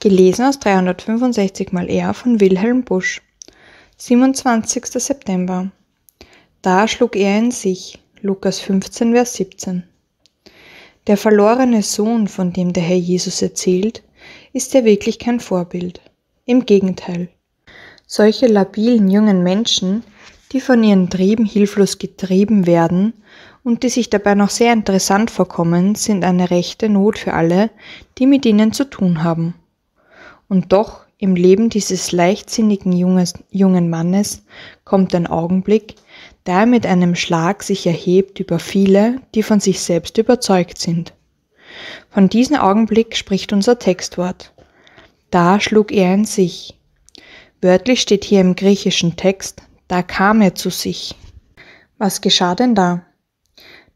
Gelesen aus 365 mal R von Wilhelm Busch. 27. September. Da schlug er in sich. Lukas 15, Vers 17. Der verlorene Sohn, von dem der Herr Jesus erzählt, ist ja wirklich kein Vorbild. Im Gegenteil. Solche labilen jungen Menschen, die von ihren Trieben hilflos getrieben werden und die sich dabei noch sehr interessant vorkommen, sind eine rechte Not für alle, die mit ihnen zu tun haben. Und doch im Leben dieses leichtsinnigen junges, jungen Mannes kommt ein Augenblick, da er mit einem Schlag sich erhebt über viele, die von sich selbst überzeugt sind. Von diesem Augenblick spricht unser Textwort. Da schlug er in sich. Wörtlich steht hier im griechischen Text, da kam er zu sich. Was geschah denn da?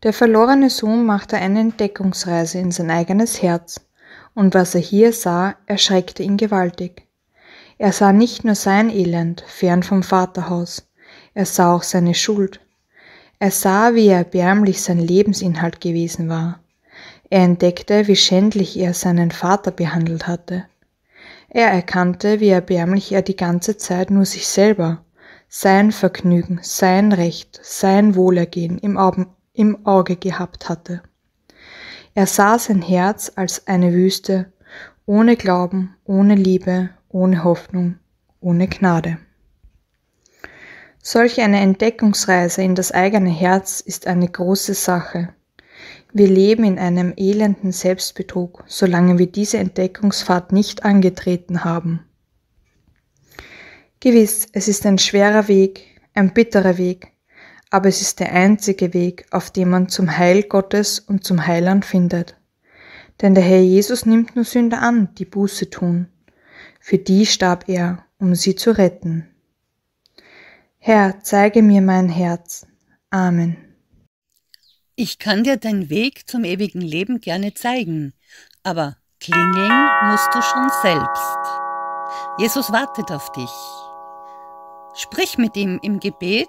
Der verlorene Sohn machte eine Entdeckungsreise in sein eigenes Herz und was er hier sah, erschreckte ihn gewaltig. Er sah nicht nur sein Elend fern vom Vaterhaus, er sah auch seine Schuld. Er sah, wie erbärmlich sein Lebensinhalt gewesen war. Er entdeckte, wie schändlich er seinen Vater behandelt hatte. Er erkannte, wie erbärmlich er die ganze Zeit nur sich selber, sein Vergnügen, sein Recht, sein Wohlergehen im, Augen, im Auge gehabt hatte er sah sein Herz als eine Wüste, ohne Glauben, ohne Liebe, ohne Hoffnung, ohne Gnade. Solch eine Entdeckungsreise in das eigene Herz ist eine große Sache. Wir leben in einem elenden Selbstbetrug, solange wir diese Entdeckungsfahrt nicht angetreten haben. Gewiss, es ist ein schwerer Weg, ein bitterer Weg, aber es ist der einzige Weg, auf dem man zum Heil Gottes und zum Heiland findet. Denn der Herr Jesus nimmt nur Sünder an, die Buße tun. Für die starb er, um sie zu retten. Herr, zeige mir mein Herz. Amen. Ich kann dir deinen Weg zum ewigen Leben gerne zeigen, aber klingeln musst du schon selbst. Jesus wartet auf dich. Sprich mit ihm im Gebet